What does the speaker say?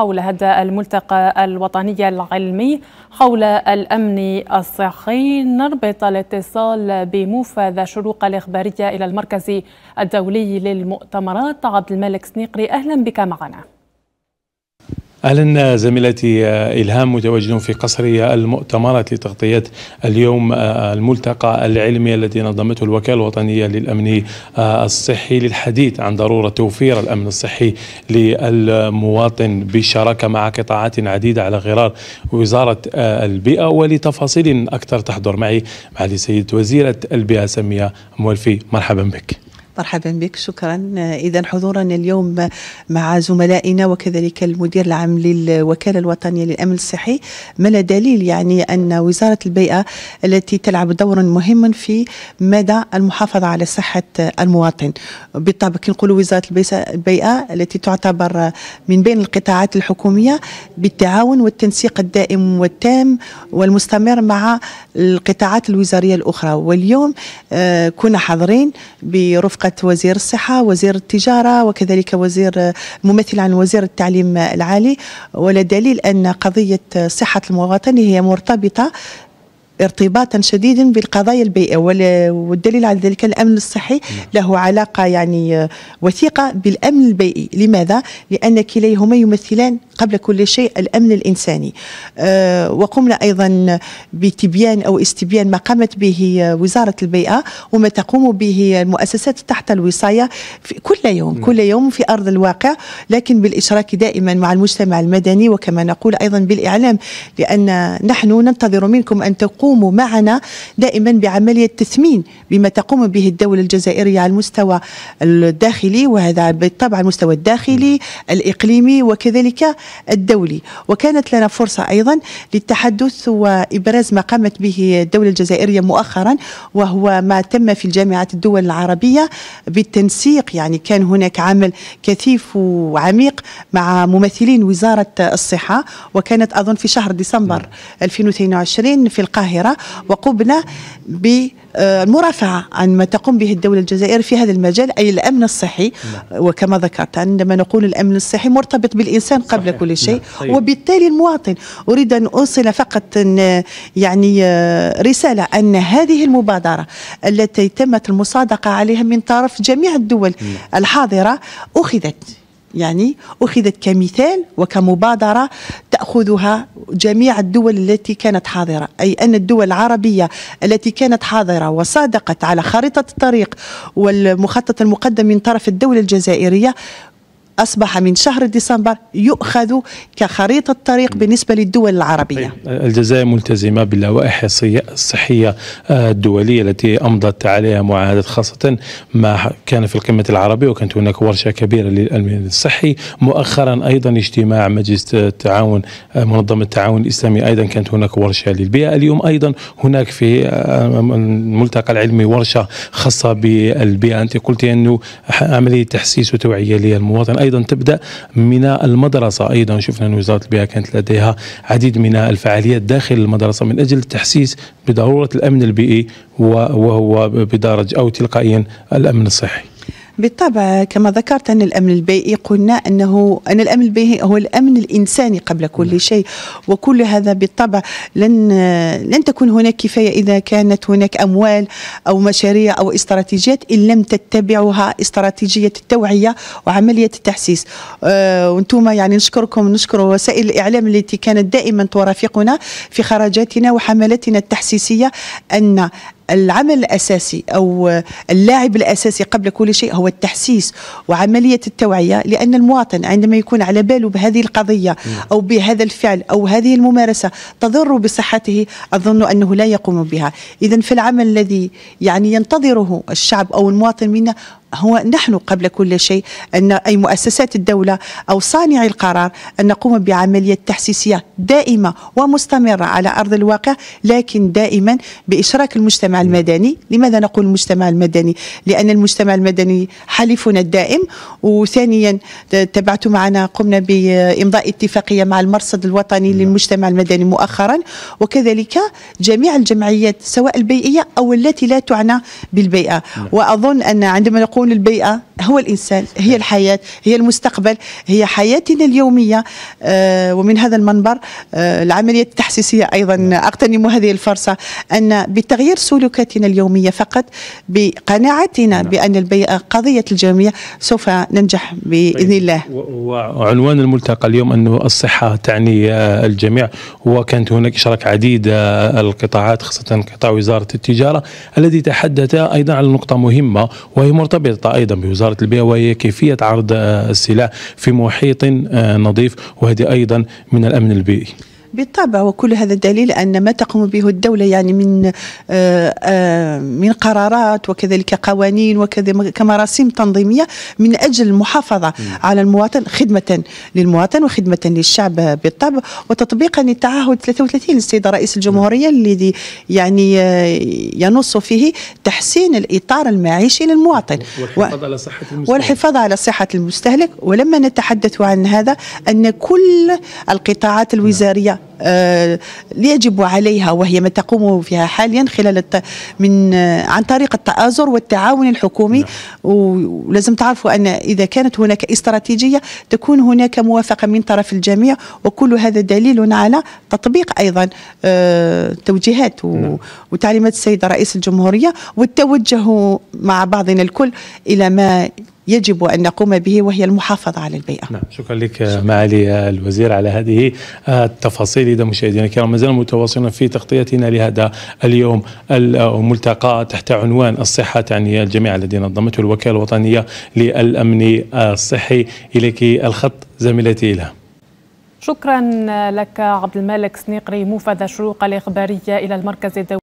حول هذا الملتقى الوطني العلمي حول الأمن الصحي نربط الاتصال بموفد شروق الإخبارية إلى المركز الدولي للمؤتمرات عبد الملك سنيقري أهلا بك معنا اهلا زميلتي آه، الهام متواجد في قصر آه، المؤتمرات لتغطيه اليوم آه، الملتقى العلمي الذي نظمته الوكاله الوطنيه للامن الصحي للحديث عن ضروره توفير الامن الصحي للمواطن بالشراكه مع قطاعات عديده على غرار وزاره البيئه ولتفاصيل اكثر تحضر معي مع السيد وزيره البيئه سميه مولفي مرحبا بك. مرحبا بك شكرا اذا حضورا اليوم مع زملائنا وكذلك المدير العام للوكاله الوطنيه للامن الصحي ما لا دليل يعني ان وزاره البيئه التي تلعب دورا مهما في مدى المحافظه على صحه المواطن بالطبع كي نقولوا وزاره البيئه التي تعتبر من بين القطاعات الحكوميه بالتعاون والتنسيق الدائم والتام والمستمر مع القطاعات الوزاريه الاخرى واليوم آه، كنا حاضرين برفقه مرأة وزير الصحة وزير التجارة وكذلك وزير ممثل عن وزير التعليم العالي ولدليل أن قضية صحة المواطن هي مرتبطة ارتباطا شديدا بالقضايا البيئية والدليل على ذلك الأمن الصحي نعم. له علاقة يعني آه، وثيقة بالأمن البيئي لماذا؟ لأن كليهما يمثلان قبل كل شيء الأمن الإنساني آه، وقمنا أيضا بتبيان أو استبيان ما قامت به وزارة البيئة وما تقوم به المؤسسات تحت الوصاية كل يوم نعم. كل يوم في أرض الواقع لكن بالإشراك دائما مع المجتمع المدني وكما نقول أيضا بالإعلام لأن نحن ننتظر منكم أن تقوموا يقوموا معنا دائما بعملية تثمين بما تقوم به الدولة الجزائرية على المستوى الداخلي وهذا بالطبع على المستوى الداخلي الإقليمي وكذلك الدولي وكانت لنا فرصة أيضا للتحدث وإبراز ما قامت به الدولة الجزائرية مؤخرا وهو ما تم في الجامعات الدول العربية بالتنسيق يعني كان هناك عمل كثيف وعميق مع ممثلين وزارة الصحة وكانت أظن في شهر ديسمبر 2022 نعم. في القاهرة القاهرة وقمنا بالمرافعة عن ما تقوم به الدولة الجزائرية في هذا المجال أي الأمن الصحي نعم. وكما ذكرت عندما نقول الأمن الصحي مرتبط بالإنسان قبل صحيح. كل شيء نعم. طيب. وبالتالي المواطن أريد أن أوصل فقط يعني رسالة أن هذه المبادرة التي تمت المصادقة عليها من طرف جميع الدول نعم. الحاضرة أخذت يعني أخذت كمثال وكمبادرة تأخذها جميع الدول التي كانت حاضرة أي أن الدول العربية التي كانت حاضرة وصادقت على خريطة الطريق والمخطط المقدم من طرف الدولة الجزائرية أصبح من شهر ديسمبر يؤخذ كخريطة طريق بالنسبة للدول العربية الجزائر ملتزمة باللوائح الصحية آه، الدولية التي أمضت عليها معاهدة خاصة ما كان في القمة العربية وكانت هناك ورشة كبيرة للأمن الصحي مؤخرا أيضا اجتماع مجلس التعاون آه، منظمة التعاون الإسلامي أيضا كانت هناك ورشة للبيئة اليوم أيضا هناك في آه، الملتقى العلمي ورشة خاصة بالبيئة أنت قلت أنه عملية تحسيس وتوعية للمواطن أيضا ايضا تبدا من المدرسه ايضا شفنا ان وزاره البيئه كانت لديها عديد من الفعاليات داخل المدرسه من اجل التحسيس بضروره الامن البيئي وهو بدرجه او تلقائيا الامن الصحي بالطبع كما ذكرت أن الأمن البيئي قلنا أنه أن الأمن البيئي هو الأمن الإنساني قبل كل نعم. شيء وكل هذا بالطبع لن لن تكون هناك كفاية إذا كانت هناك أموال أو مشاريع أو استراتيجيات إن لم تتبعها استراتيجية التوعية وعملية التحسيس آه، وانتم يعني نشكركم نشكر وسائل الإعلام التي كانت دائما ترافقنا في خرجاتنا وحملاتنا التحسيسية أن العمل الاساسي او اللاعب الاساسي قبل كل شيء هو التحسيس وعمليه التوعيه لان المواطن عندما يكون على باله بهذه القضيه او بهذا الفعل او هذه الممارسه تضر بصحته اظن انه لا يقوم بها اذا في العمل الذي يعني ينتظره الشعب او المواطن منا هو نحن قبل كل شيء أن أي مؤسسات الدولة أو صانعي القرار أن نقوم بعملية تحسيسية دائمة ومستمرة على أرض الواقع لكن دائما بإشراك المجتمع المدني لماذا نقول المجتمع المدني؟ لأن المجتمع المدني حليفنا الدائم وثانيا تبعت معنا قمنا بإمضاء اتفاقية مع المرصد الوطني للمجتمع المدني مؤخرا وكذلك جميع الجمعيات سواء البيئية أو التي لا تعنى بالبيئة نعم. وأظن أن عندما نقول تكون البيئة هو الإنسان هي الحياة هي المستقبل هي حياتنا اليومية آه، ومن هذا المنبر آه، العملية التحسيسية أيضا أقتنم هذه الفرصة أن بتغيير سلوكاتنا اليومية فقط بقناعتنا نعم. بأن البيئة قضية الجميع سوف ننجح بإذن طيب. الله وعنوان الملتقى اليوم أن الصحة تعني آه، الجميع وكانت هناك إشراك عديد القطاعات خاصة قطاع وزارة التجارة الذي تحدث أيضا على نقطة مهمة وهي مرتبطة مرتبطة أيضا بوزارة البيئة وهي كيفية عرض السلاح في محيط آه، نظيف وهذه أيضا من الأمن البيئي بالطبع وكل هذا دليل ان ما تقوم به الدوله يعني من آه، آه، من قرارات وكذلك قوانين وكذا كمراسيم تنظيميه من اجل المحافظه على المواطن خدمه للمواطن وخدمه للشعب بالطبع وتطبيقا للتعهد 33 للسيد رئيس الجمهوريه الذي يعني آه، ينص فيه تحسين الاطار المعيشي للمواطن والحفاظ على صحه المستهلك والحفاظ على صحه المستهلك ولما نتحدث عن هذا ان كل القطاعات الوزاريه آه، يجب عليها وهي ما تقوم فيها حاليا خلال الت... من آه، عن طريق التآزر والتعاون الحكومي نعم. ولازم تعرفوا ان اذا كانت هناك استراتيجيه تكون هناك موافقه من طرف الجميع وكل هذا دليل على تطبيق ايضا آه، توجيهات و... نعم. وتعليمات السيد رئيس الجمهوريه والتوجه مع بعضنا الكل الى ما يجب أن نقوم به وهي المحافظة على البيئة نعم شكرا لك معالي الوزير على هذه التفاصيل إذا مشاهدينا الكرام ما زلنا متواصلين في تغطيتنا لهذا اليوم الملتقى تحت عنوان الصحة تعني الجميع الذي نظمته الوكالة الوطنية للأمن الصحي إليك الخط زميلتي إلهام شكرا لك عبد الملك سنيقري موفد الشروق الإخبارية إلى المركز الدولي